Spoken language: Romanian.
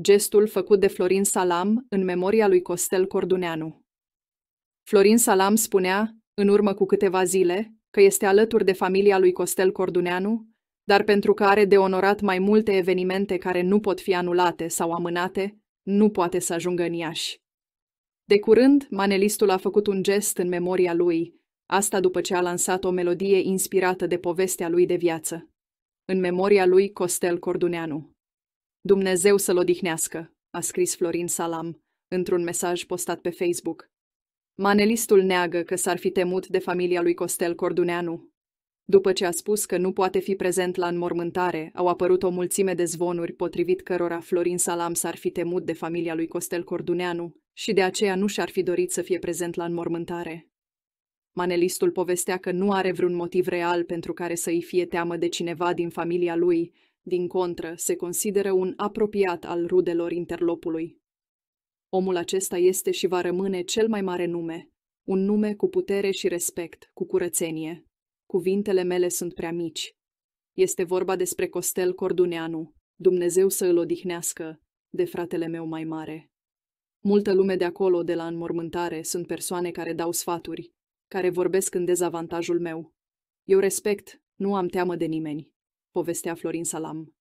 gestul făcut de Florin Salam în memoria lui Costel Corduneanu. Florin Salam spunea, în urmă cu câteva zile, că este alături de familia lui Costel Corduneanu, dar pentru că are de onorat mai multe evenimente care nu pot fi anulate sau amânate, nu poate să ajungă în Iași. De curând, manelistul a făcut un gest în memoria lui, asta după ce a lansat o melodie inspirată de povestea lui de viață. În memoria lui Costel Corduneanu. Dumnezeu să-l odihnească, a scris Florin Salam, într-un mesaj postat pe Facebook. Manelistul neagă că s-ar fi temut de familia lui Costel Corduneanu. După ce a spus că nu poate fi prezent la înmormântare, au apărut o mulțime de zvonuri potrivit cărora Florin Salam s-ar fi temut de familia lui Costel Corduneanu și de aceea nu și-ar fi dorit să fie prezent la înmormântare. Manelistul povestea că nu are vreun motiv real pentru care să i fie teamă de cineva din familia lui, din contră, se consideră un apropiat al rudelor interlopului. Omul acesta este și va rămâne cel mai mare nume, un nume cu putere și respect, cu curățenie. Cuvintele mele sunt prea mici. Este vorba despre Costel Corduneanu, Dumnezeu să îl odihnească, de fratele meu mai mare. Multă lume de acolo, de la înmormântare, sunt persoane care dau sfaturi, care vorbesc în dezavantajul meu. Eu respect, nu am teamă de nimeni povestea Florin Salam.